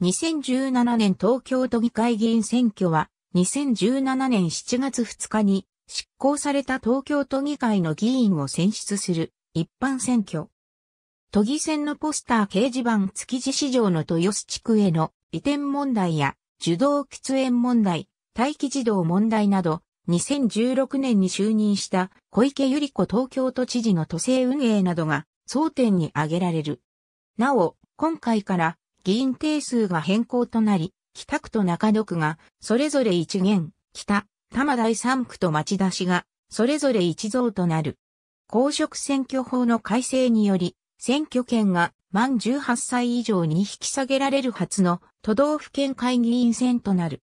2017年東京都議会議員選挙は、2017年7月2日に執行された東京都議会の議員を選出する一般選挙。都議選のポスター掲示板築地市場の豊洲地区への移転問題や、受動喫煙問題、待機児童問題など、2016年に就任した小池百合子東京都知事の都政運営などが争点に挙げられる。なお、今回から議員定数が変更となり、北区と中野区が、それぞれ一元、北、多摩第三区と町田市が、それぞれ一増となる。公職選挙法の改正により、選挙権が満18歳以上に引き下げられる初の都道府県会議員選となる。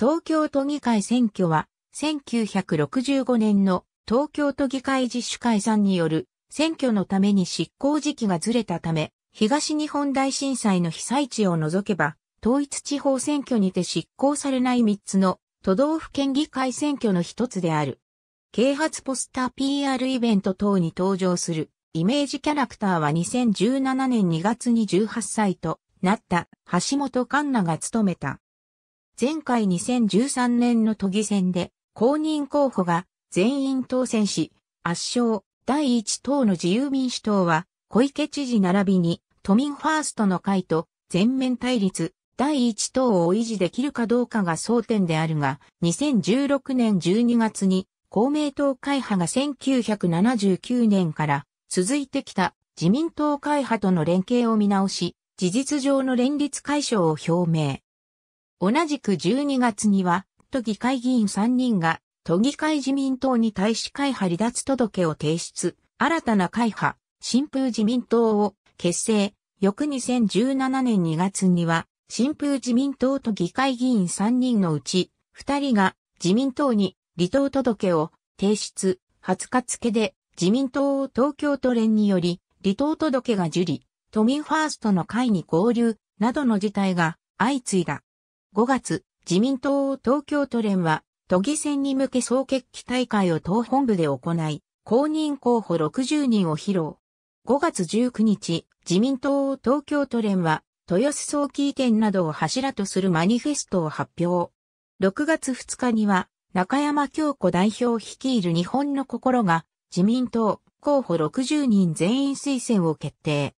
東京都議会選挙は、1965年の東京都議会自主解散による選挙のために執行時期がずれたため、東日本大震災の被災地を除けば、統一地方選挙にて執行されない3つの都道府県議会選挙の一つである。啓発ポスター PR イベント等に登場するイメージキャラクターは2017年2月に18歳となった橋本環奈が務めた。前回2013年の都議選で公認候補が全員当選し、圧勝第一党の自由民主党は小池知事並びに都民ファーストの会と全面対立、第一党を維持できるかどうかが争点であるが、2016年12月に公明党会派が1979年から続いてきた自民党会派との連携を見直し、事実上の連立解消を表明。同じく12月には、都議会議員3人が、都議会自民党に対し会派離脱届を提出、新たな会派、新風自民党を結成。翌2017年2月には、新風自民党と議会議員3人のうち、2人が自民党に離党届を提出、20日付で自民党を東京都連により、離党届が受理、都民ファーストの会に合流、などの事態が相次いだ。5月、自民党東京都連は、都議選に向け総決起大会を党本部で行い、公認候補60人を披露。5月19日、自民党東京都連は、豊洲早期移転などを柱とするマニフェストを発表。6月2日には、中山京子代表率いる日本の心が、自民党候補60人全員推薦を決定。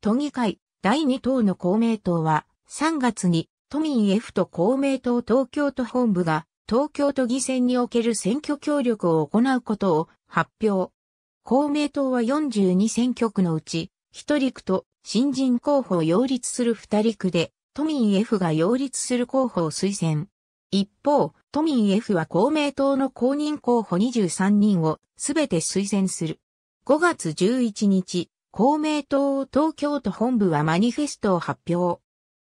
都議会第2党の公明党は、3月に都民 F と公明党東京都本部が東京都議選における選挙協力を行うことを発表。公明党は42選挙区のうち、一人区と新人候補を擁立する二人区で、都民 F が擁立する候補を推薦。一方、都民 F は公明党の公認候補23人をすべて推薦する。5月11日、公明党東京都本部はマニフェストを発表。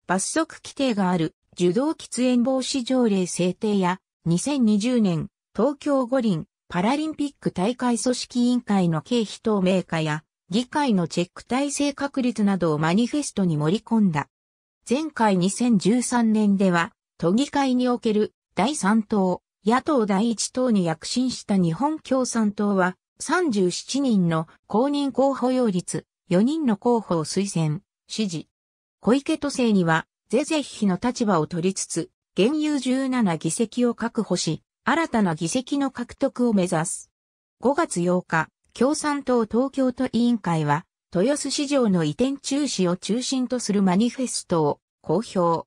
罰則規定がある受動喫煙防止条例制定や2020年東京五輪パラリンピック大会組織委員会の経費透明化や、議会のチェック体制確立などをマニフェストに盛り込んだ。前回2013年では、都議会における第3党、野党第1党に躍進した日本共産党は、37人の公認候補擁立、4人の候補を推薦、支持。小池都政には、是々非の立場を取りつつ、現有17議席を確保し、新たな議席の獲得を目指す。5月8日、共産党東京都委員会は、豊洲市場の移転中止を中心とするマニフェストを公表。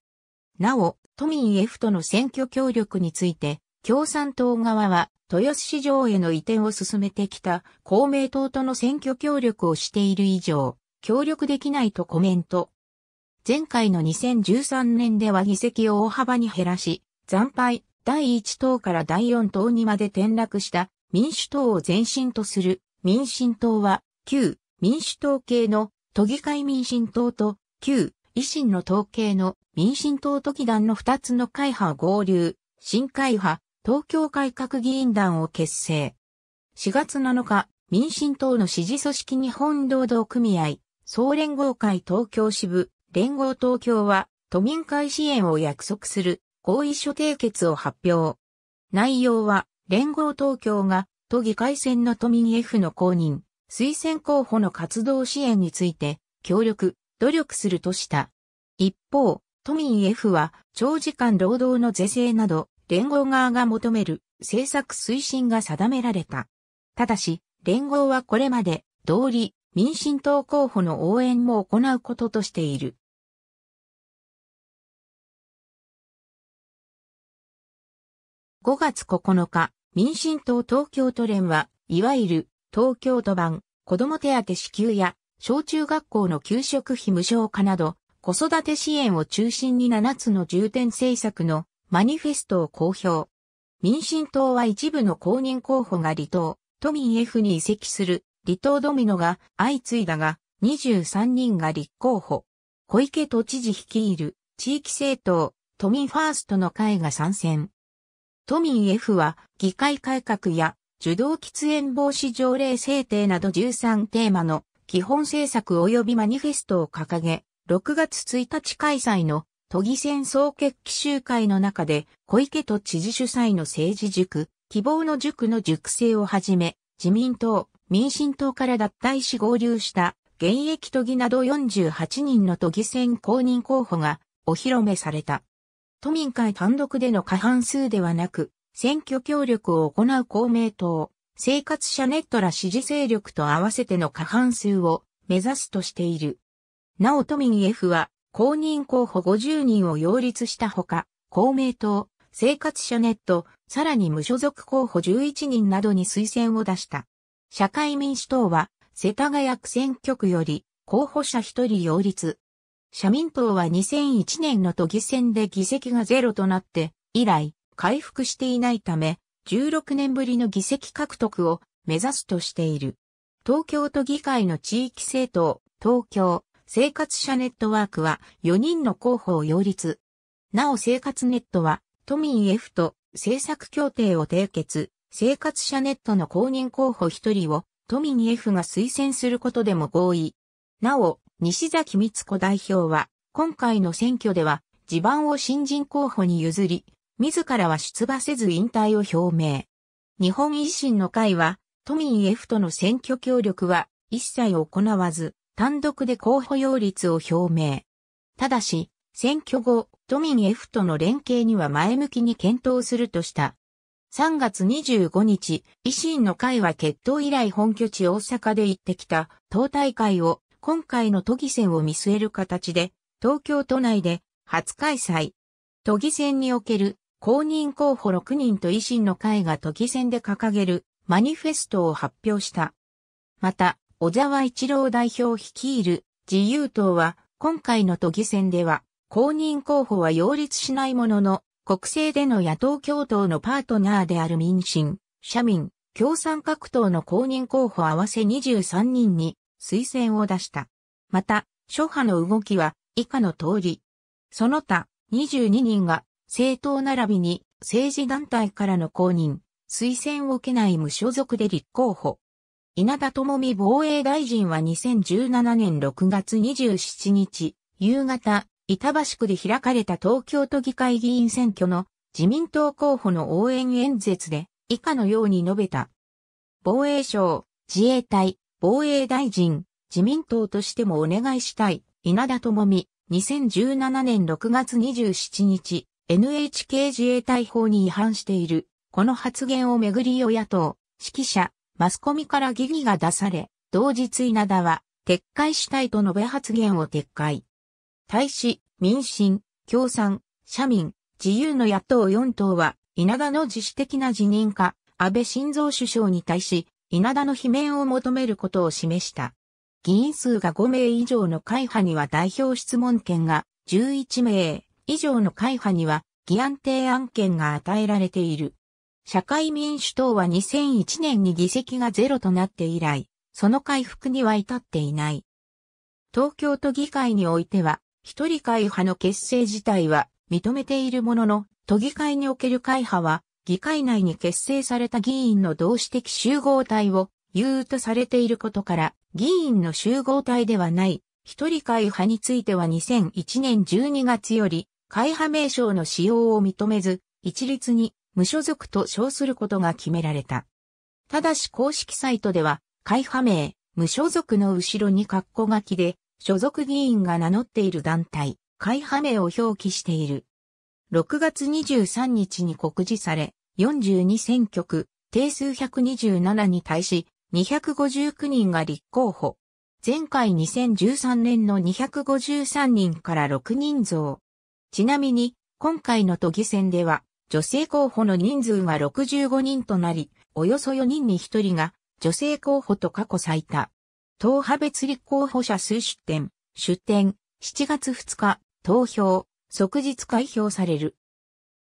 なお、都民 F との選挙協力について、共産党側は、豊洲市場への移転を進めてきた公明党との選挙協力をしている以上、協力できないとコメント。前回の2013年では議席を大幅に減らし、惨敗、第1党から第4党にまで転落した民主党を前身とする民進党は旧民主党系の都議会民進党と旧維新の党系の民進党都議団の2つの会派合流、新会派東京改革議員団を結成。4月7日、民進党の支持組織日本労働組合、総連合会東京支部、連合東京は都民会支援を約束する合意書締結を発表。内容は、連合東京が、都議会選の都民 F の公認、推薦候補の活動支援について、協力、努力するとした。一方、都民 F は、長時間労働の是正など、連合側が求める政策推進が定められた。ただし、連合はこれまで、道理、民進党候補の応援も行うこととしている。5月9日、民進党東京都連は、いわゆる東京都版子供手当支給や小中学校の給食費無償化など子育て支援を中心に7つの重点政策のマニフェストを公表。民進党は一部の公認候補が離党、都民 F に移籍する離党ドミノが相次いだが23人が立候補。小池都知事率いる地域政党都民ファーストの会が参戦。都民 F は議会改革や受動喫煙防止条例制定など13テーマの基本政策及びマニフェストを掲げ、6月1日開催の都議選総決起集会の中で小池都知事主催の政治塾、希望の塾の塾生をはじめ、自民党、民進党から脱退し合流した現役都議など48人の都議選公認候補がお披露目された。都民会単独での過半数ではなく、選挙協力を行う公明党、生活者ネットら支持勢力と合わせての過半数を目指すとしている。なお都民 F は公認候補50人を擁立したほか、公明党、生活者ネット、さらに無所属候補11人などに推薦を出した。社会民主党は世田谷区選挙区より候補者1人擁立、社民党は2001年の都議選で議席がゼロとなって、以来、回復していないため、16年ぶりの議席獲得を目指すとしている。東京都議会の地域政党、東京生活者ネットワークは4人の候補を擁立。なお生活ネットは都民 F と政策協定を締結、生活者ネットの公認候補1人を都民 F が推薦することでも合意。なお、西崎光子代表は、今回の選挙では、地盤を新人候補に譲り、自らは出馬せず引退を表明。日本維新の会は、都民 F との選挙協力は一切行わず、単独で候補擁立を表明。ただし、選挙後、都民 F との連携には前向きに検討するとした。3月25日、維新の会は決闘以来本拠地大阪で行ってきた党大会を今回の都議選を見据える形で、東京都内で初開催。都議選における公認候補6人と維新の会が都議選で掲げるマニフェストを発表した。また、小沢一郎代表率いる自由党は今回の都議選では公認候補は擁立しないものの国政での野党共闘のパートナーである民進、社民、共産各党の公認候補合わせ23人に推薦を出した。また、諸派の動きは以下の通り。その他22人が政党並びに政治団体からの公認、推薦を受けない無所属で立候補。稲田智美防衛大臣は2017年6月27日、夕方、板橋区で開かれた東京都議会議員選挙の自民党候補の応援演説で以下のように述べた。防衛省、自衛隊、防衛大臣、自民党としてもお願いしたい、稲田智美、2017年6月27日、NHK 自衛隊法に違反している。この発言をめぐり与野党、指揮者、マスコミから疑義が出され、同日稲田は撤回したいと述べ発言を撤回。対し、民進、共産、社民、自由の野党4党は、稲田の自主的な辞任か、安倍晋三首相に対し、稲田の罷免を求めることを示した。議員数が5名以上の会派には代表質問権が11名以上の会派には議案提案権が与えられている。社会民主党は2001年に議席がゼロとなって以来、その回復には至っていない。東京都議会においては、一人会派の結成自体は認めているものの、都議会における会派は議会内に結成された議員の同志的集合体を言うとされていることから、議員の集合体ではない、一人会派については2001年12月より、会派名称の使用を認めず、一律に無所属と称することが決められた。ただし公式サイトでは、会派名、無所属の後ろに括弧書きで、所属議員が名乗っている団体、会派名を表記している。6月23日に告示され、42選挙区、定数127に対し、259人が立候補。前回2013年の253人から6人増。ちなみに、今回の都議選では、女性候補の人数が65人となり、およそ4人に1人が女性候補と過去最多。党派別立候補者数出展、出展、7月2日、投票、即日開票される。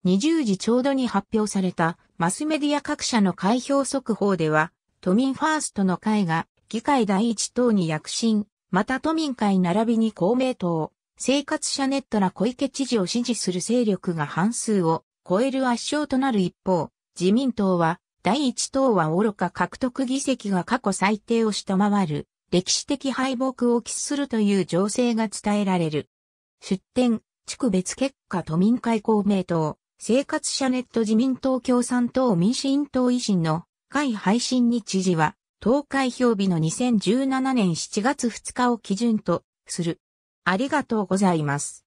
20時ちょうどに発表されたマスメディア各社の開票速報では、都民ファーストの会が議会第一党に躍進、また都民会並びに公明党、生活者ネットら小池知事を支持する勢力が半数を超える圧勝となる一方、自民党は第一党は愚か獲得議席が過去最低を下回る歴史的敗北を喫するという情勢が伝えられる。出展、地区別結果都民会公明党、生活者ネット自民党共産党民進党維新の会配信日時は、投開票日の2017年7月2日を基準とする。ありがとうございます。